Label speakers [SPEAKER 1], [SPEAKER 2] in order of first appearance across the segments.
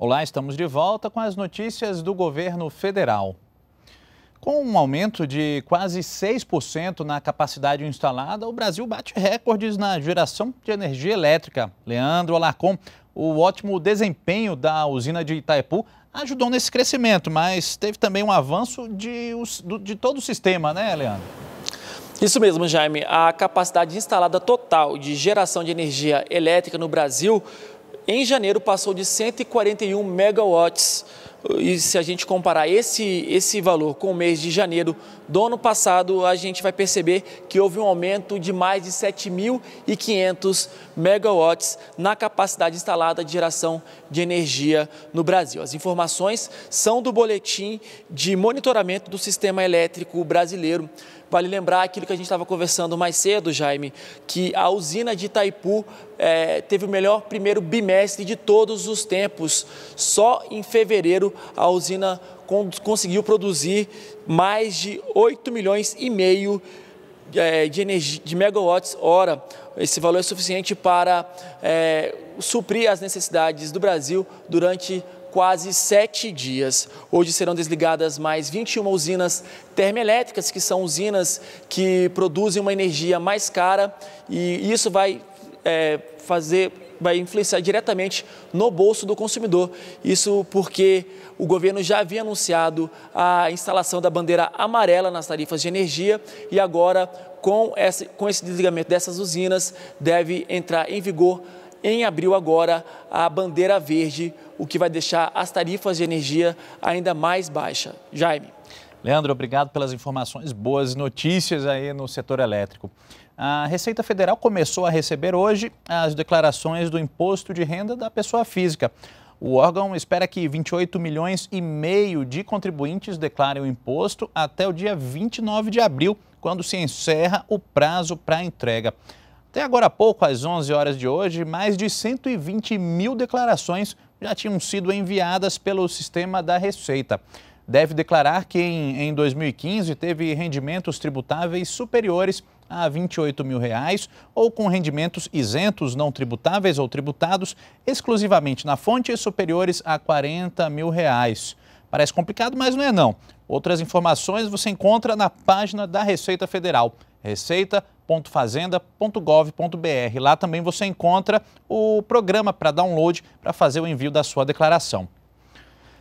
[SPEAKER 1] Olá, estamos de volta com as notícias do governo federal. Com um aumento de quase 6% na capacidade instalada, o Brasil bate recordes na geração de energia elétrica. Leandro Alarcon, o ótimo desempenho da usina de Itaipu ajudou nesse crescimento, mas teve também um avanço de, de todo o sistema, né, Leandro?
[SPEAKER 2] Isso mesmo, Jaime. A capacidade instalada total de geração de energia elétrica no Brasil em janeiro passou de 141 megawatts e se a gente comparar esse, esse valor com o mês de janeiro do ano passado, a gente vai perceber que houve um aumento de mais de 7.500 megawatts na capacidade instalada de geração de energia no Brasil. As informações são do boletim de monitoramento do sistema elétrico brasileiro. Vale lembrar aquilo que a gente estava conversando mais cedo, Jaime, que a usina de Itaipu é, teve o melhor primeiro bimestre de todos os tempos. Só em fevereiro a usina conseguiu produzir mais de 8 milhões e meio é, de, energia, de megawatts hora. Esse valor é suficiente para é, suprir as necessidades do Brasil durante quase sete dias. Hoje serão desligadas mais 21 usinas termoelétricas, que são usinas que produzem uma energia mais cara, e isso vai é, fazer vai influenciar diretamente no bolso do consumidor. Isso porque o governo já havia anunciado a instalação da bandeira amarela nas tarifas de energia e agora, com esse, com esse desligamento dessas usinas, deve entrar em vigor em abril agora a bandeira verde, o que vai deixar as tarifas de energia ainda mais baixa. Jaime.
[SPEAKER 1] Leandro, obrigado pelas informações, boas notícias aí no setor elétrico. A Receita Federal começou a receber hoje as declarações do imposto de renda da pessoa física. O órgão espera que 28 milhões e meio de contribuintes declarem o imposto até o dia 29 de abril, quando se encerra o prazo para entrega. Até agora há pouco, às 11 horas de hoje, mais de 120 mil declarações já tinham sido enviadas pelo sistema da Receita deve declarar que em 2015 teve rendimentos tributáveis superiores a R$ 28 mil reais, ou com rendimentos isentos não tributáveis ou tributados exclusivamente na fonte superiores a R$ 40 mil. Reais. Parece complicado, mas não é não. Outras informações você encontra na página da Receita Federal, receita.fazenda.gov.br. Lá também você encontra o programa para download para fazer o envio da sua declaração.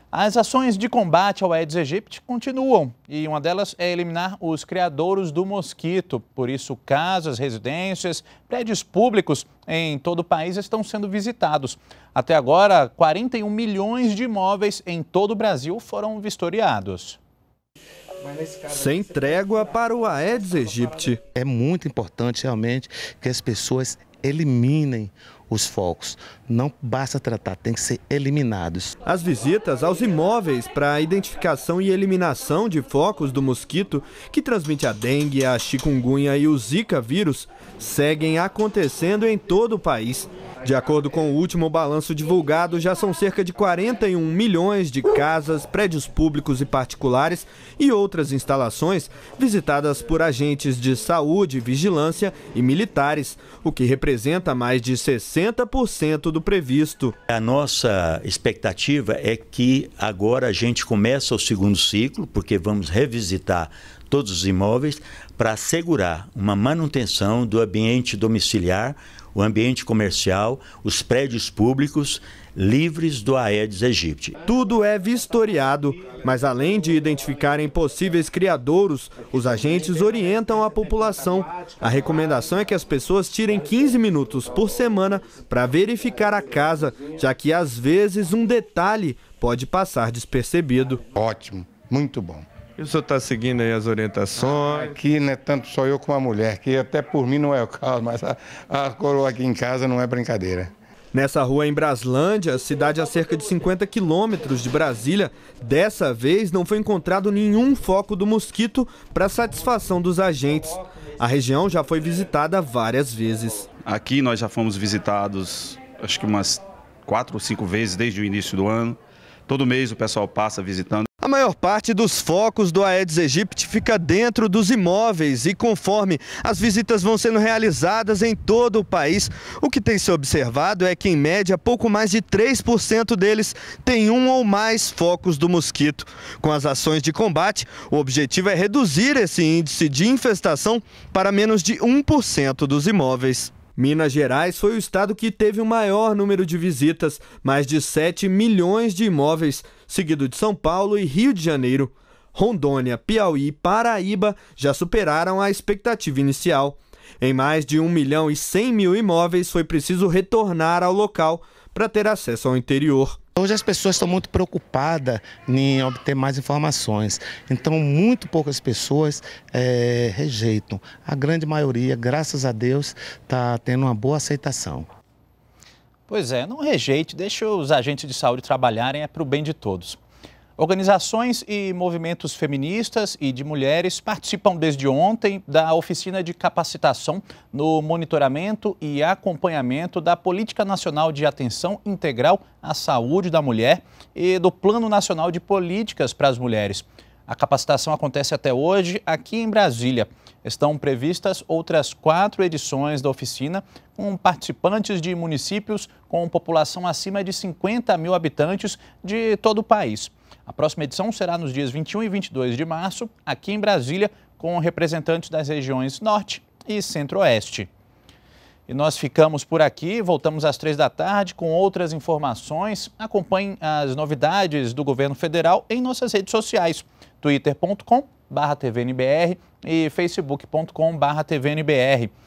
[SPEAKER 1] As ações de combate ao Aedes aegypti continuam e uma delas é eliminar os criadouros do mosquito. Por isso, casas, residências, prédios públicos em todo o país estão sendo visitados. Até agora, 41 milhões de imóveis em todo o Brasil foram vistoriados. Sem trégua para o Aedes
[SPEAKER 3] aegypti. É muito importante realmente que as pessoas eliminem os focos. Não basta tratar, tem que ser eliminados. As visitas aos imóveis para a identificação e eliminação de focos do mosquito que transmite a dengue, a chikungunya e o zika vírus seguem acontecendo em todo o país. De acordo com o último balanço divulgado, já são cerca de 41 milhões de casas, prédios públicos e particulares e outras instalações visitadas por agentes de saúde, vigilância e militares, o que representa mais de 60% do previsto. A nossa expectativa é que agora a gente começa o segundo ciclo, porque vamos revisitar todos os imóveis, para assegurar uma manutenção do ambiente domiciliar, o ambiente comercial, os prédios públicos livres do Aedes aegypti. Tudo é vistoriado, mas além de identificarem possíveis criadouros, os agentes orientam a população. A recomendação é que as pessoas tirem 15 minutos por semana para verificar a casa, já que às vezes um detalhe pode passar despercebido. Ótimo, muito bom. E o senhor está seguindo aí as orientações? aqui, né, tanto só eu como a mulher, que até por mim não é o caso, mas a, a coroa aqui em casa não é brincadeira. Nessa rua em Braslândia, cidade a cerca de 50 quilômetros de Brasília, dessa vez não foi encontrado nenhum foco do mosquito para satisfação dos agentes. A região já foi visitada várias vezes. Aqui nós já fomos visitados, acho que umas quatro ou
[SPEAKER 1] cinco vezes desde o início do ano. Todo mês o pessoal passa visitando.
[SPEAKER 3] A maior parte dos focos do Aedes aegypti fica dentro dos imóveis e conforme as visitas vão sendo realizadas em todo o país, o que tem se observado é que em média pouco mais de 3% deles tem um ou mais focos do mosquito. Com as ações de combate, o objetivo é reduzir esse índice de infestação para menos de 1% dos imóveis. Minas Gerais foi o estado que teve o maior número de visitas, mais de 7 milhões de imóveis, seguido de São Paulo e Rio de Janeiro. Rondônia, Piauí e Paraíba já superaram a expectativa inicial. Em mais de 1 milhão e 100 mil imóveis foi preciso retornar ao local, para ter acesso ao interior. Hoje as pessoas estão muito preocupadas em obter mais informações, então muito poucas pessoas é, rejeitam. A grande maioria, graças a Deus, está tendo uma boa aceitação.
[SPEAKER 1] Pois é, não rejeite, deixe os agentes de saúde trabalharem, é para o bem de todos. Organizações e movimentos feministas e de mulheres participam desde ontem da oficina de capacitação no monitoramento e acompanhamento da Política Nacional de Atenção Integral à Saúde da Mulher e do Plano Nacional de Políticas para as Mulheres. A capacitação acontece até hoje aqui em Brasília. Estão previstas outras quatro edições da oficina, com participantes de municípios com população acima de 50 mil habitantes de todo o país. A próxima edição será nos dias 21 e 22 de março, aqui em Brasília, com representantes das regiões Norte e Centro-Oeste. E nós ficamos por aqui, voltamos às três da tarde com outras informações. Acompanhe as novidades do governo federal em nossas redes sociais, twitter.com.br tvnbr e facebook.com.br tvnbr.